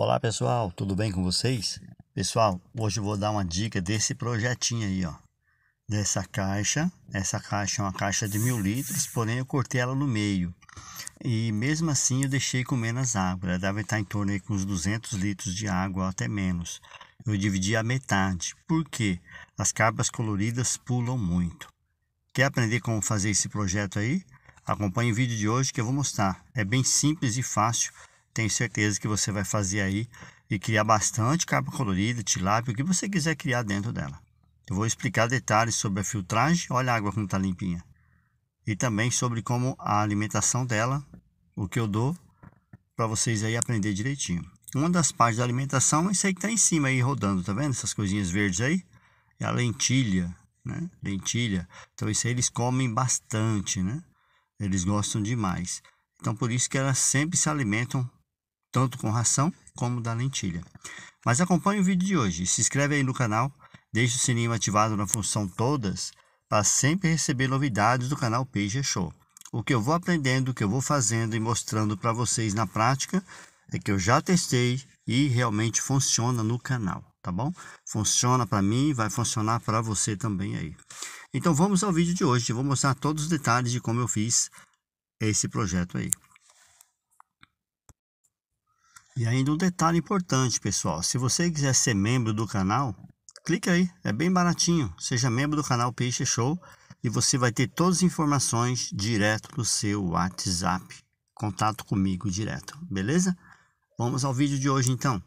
Olá pessoal, tudo bem com vocês? Pessoal, hoje eu vou dar uma dica desse projetinho aí, ó. Dessa caixa, essa caixa é uma caixa de mil litros, porém eu cortei ela no meio. E mesmo assim eu deixei com menos água, ela deve estar em torno aí com uns 200 litros de água, até menos. Eu dividi a metade, porque as cabras coloridas pulam muito. Quer aprender como fazer esse projeto aí? Acompanhe o vídeo de hoje que eu vou mostrar. É bem simples e fácil tenho certeza que você vai fazer aí e criar bastante capa colorida, tilápia, o que você quiser criar dentro dela. Eu vou explicar detalhes sobre a filtragem, olha a água como está limpinha. E também sobre como a alimentação dela, o que eu dou, para vocês aí aprender direitinho. Uma das partes da alimentação é isso aí que está em cima aí rodando, tá vendo? Essas coisinhas verdes aí. É a lentilha, né? Lentilha. Então isso aí eles comem bastante, né? Eles gostam demais. Então por isso que elas sempre se alimentam tanto com ração como da lentilha. Mas acompanhe o vídeo de hoje, se inscreve aí no canal, deixe o sininho ativado na função todas para sempre receber novidades do canal Peixe Show. O que eu vou aprendendo, o que eu vou fazendo e mostrando para vocês na prática é que eu já testei e realmente funciona no canal, tá bom? Funciona para mim, vai funcionar para você também aí. Então vamos ao vídeo de hoje, eu vou mostrar todos os detalhes de como eu fiz esse projeto aí. E ainda um detalhe importante, pessoal. Se você quiser ser membro do canal, clique aí, é bem baratinho. Seja membro do canal Peixe Show e você vai ter todas as informações direto no seu WhatsApp. Contato comigo direto, beleza? Vamos ao vídeo de hoje então.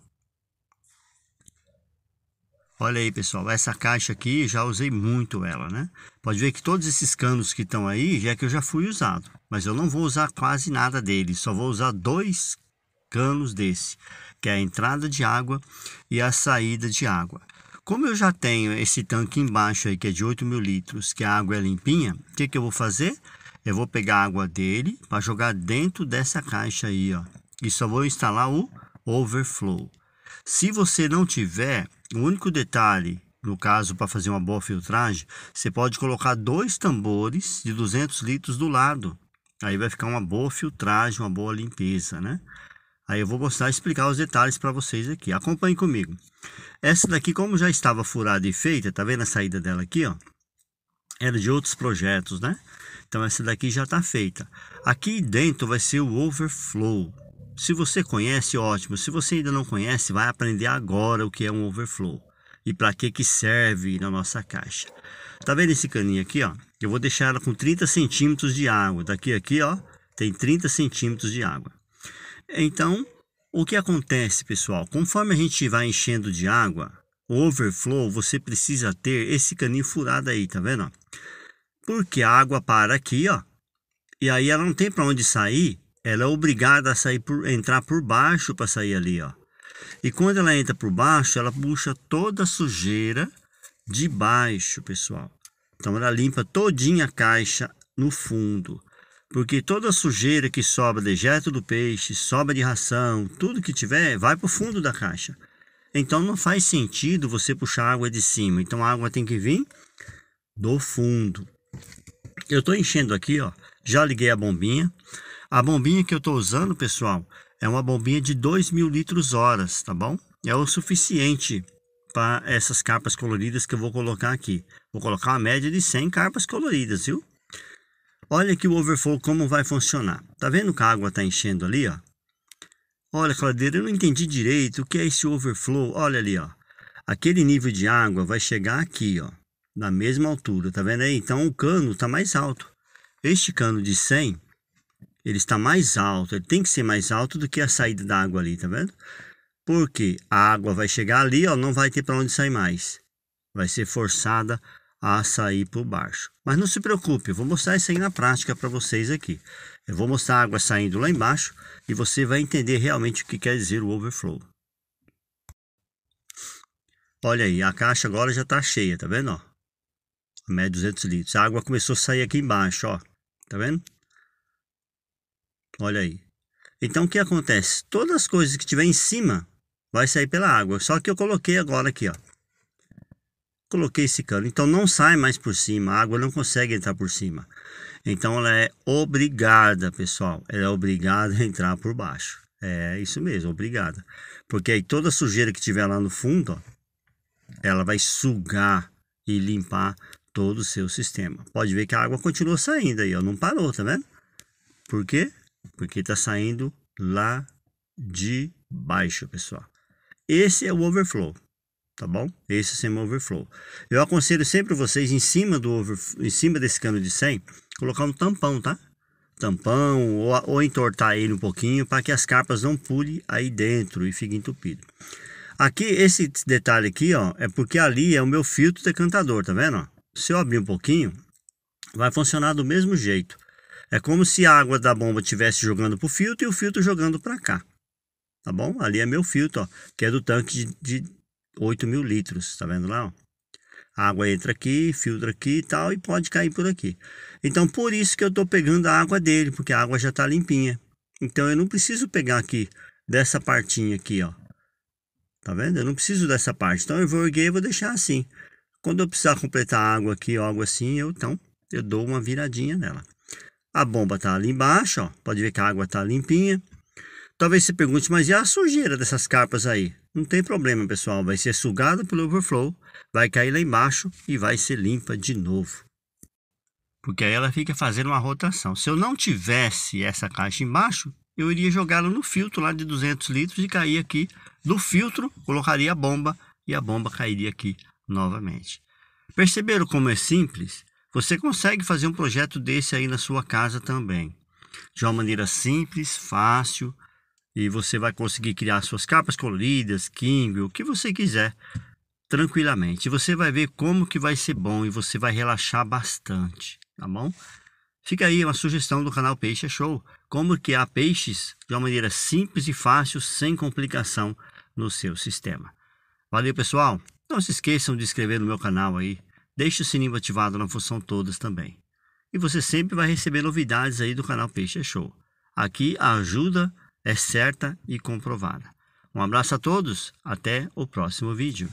Olha aí, pessoal, essa caixa aqui, já usei muito ela, né? Pode ver que todos esses canos que estão aí, já é que eu já fui usado. Mas eu não vou usar quase nada deles, só vou usar dois canos desse, que é a entrada de água e a saída de água. Como eu já tenho esse tanque embaixo aí, que é de 8 mil litros, que a água é limpinha, o que, que eu vou fazer? Eu vou pegar a água dele para jogar dentro dessa caixa aí, ó. E só vou instalar o overflow. Se você não tiver, o único detalhe, no caso para fazer uma boa filtragem, você pode colocar dois tambores de 200 litros do lado. Aí vai ficar uma boa filtragem, uma boa limpeza, né? Aí eu vou mostrar e explicar os detalhes para vocês aqui. Acompanhe comigo. Essa daqui, como já estava furada e feita, tá vendo a saída dela aqui, ó? Era de outros projetos, né? Então essa daqui já está feita. Aqui dentro vai ser o overflow. Se você conhece, ótimo. Se você ainda não conhece, vai aprender agora o que é um overflow e para que que serve na nossa caixa. Tá vendo esse caninho aqui, ó? Eu vou deixar ela com 30 centímetros de água. Daqui aqui, ó, tem 30 centímetros de água. Então, o que acontece, pessoal? Conforme a gente vai enchendo de água, o overflow, você precisa ter esse caninho furado aí, tá vendo? Porque a água para aqui, ó. E aí ela não tem para onde sair, ela é obrigada a sair por entrar por baixo para sair ali, ó. E quando ela entra por baixo, ela puxa toda a sujeira de baixo, pessoal. Então ela limpa todinha a caixa no fundo. Porque toda sujeira que sobra, dejeto do peixe, sobra de ração, tudo que tiver, vai para o fundo da caixa. Então não faz sentido você puxar água de cima. Então a água tem que vir do fundo. Eu estou enchendo aqui, ó. Já liguei a bombinha. A bombinha que eu estou usando, pessoal, é uma bombinha de 2 mil litros horas, tá bom? É o suficiente para essas carpas coloridas que eu vou colocar aqui. Vou colocar uma média de 100 carpas coloridas, viu? Olha aqui o overflow como vai funcionar. Tá vendo que a água está enchendo ali, ó? Olha, Claudeira, eu não entendi direito o que é esse overflow. Olha ali, ó. Aquele nível de água vai chegar aqui, ó. Na mesma altura, tá vendo aí? Então o cano está mais alto. Este cano de 100, ele está mais alto. Ele tem que ser mais alto do que a saída da água ali, tá vendo? Porque a água vai chegar ali, ó. Não vai ter para onde sair mais. Vai ser forçada a sair por baixo. Mas não se preocupe, eu vou mostrar isso aí na prática para vocês aqui. Eu vou mostrar a água saindo lá embaixo e você vai entender realmente o que quer dizer o overflow. Olha aí, a caixa agora já está cheia, tá vendo? Ó? A média 200 é litros. A água começou a sair aqui embaixo, ó. Tá vendo? Olha aí. Então o que acontece? Todas as coisas que tiver em cima vai sair pela água. Só que eu coloquei agora aqui, ó coloquei esse cano. Então não sai mais por cima, a água não consegue entrar por cima. Então ela é obrigada, pessoal, ela é obrigada a entrar por baixo. É isso mesmo, obrigada. Porque aí toda sujeira que tiver lá no fundo, ó, ela vai sugar e limpar todo o seu sistema. Pode ver que a água continua saindo aí, ó, não parou, tá vendo? Por quê? Porque tá saindo lá de baixo, pessoal. Esse é o overflow tá bom? Esse é sistema overflow. Eu aconselho sempre vocês em cima do em cima desse cano de 100, colocar um tampão, tá? Tampão ou, ou entortar ele um pouquinho para que as carpas não pulem aí dentro e fique entupido. Aqui esse detalhe aqui, ó, é porque ali é o meu filtro decantador, tá vendo? Se eu abrir um pouquinho, vai funcionar do mesmo jeito. É como se a água da bomba estivesse jogando para o filtro e o filtro jogando para cá. Tá bom? Ali é meu filtro, ó, que é do tanque de, de 8 mil litros, tá vendo lá? Ó? A água entra aqui, filtra aqui e tal, e pode cair por aqui. Então, por isso que eu estou pegando a água dele, porque a água já está limpinha. Então, eu não preciso pegar aqui, dessa partinha aqui, ó. Tá vendo? Eu não preciso dessa parte. Então, eu vou erguer e vou deixar assim. Quando eu precisar completar a água aqui, ó, algo assim, eu, então, eu dou uma viradinha nela. A bomba tá ali embaixo, ó. Pode ver que a água tá limpinha. Talvez você pergunte, mas e a sujeira dessas carpas aí? não tem problema, pessoal. Vai ser sugada pelo overflow, vai cair lá embaixo e vai ser limpa de novo. Porque aí ela fica fazendo uma rotação. Se eu não tivesse essa caixa embaixo, eu iria jogá-la no filtro lá de 200 litros e cair aqui do filtro, colocaria a bomba e a bomba cairia aqui novamente. Perceberam como é simples? Você consegue fazer um projeto desse aí na sua casa também. De uma maneira simples, fácil e você vai conseguir criar suas capas coloridas, king, o que você quiser, tranquilamente. Você vai ver como que vai ser bom e você vai relaxar bastante, tá bom? Fica aí uma sugestão do canal Peixe é Show, como criar peixes de uma maneira simples e fácil, sem complicação no seu sistema. Valeu, pessoal! Não se esqueçam de inscrever no meu canal aí, deixe o sininho ativado na função todas também. E você sempre vai receber novidades aí do canal Peixe é Show. Aqui a ajuda é certa e comprovada. Um abraço a todos, até o próximo vídeo.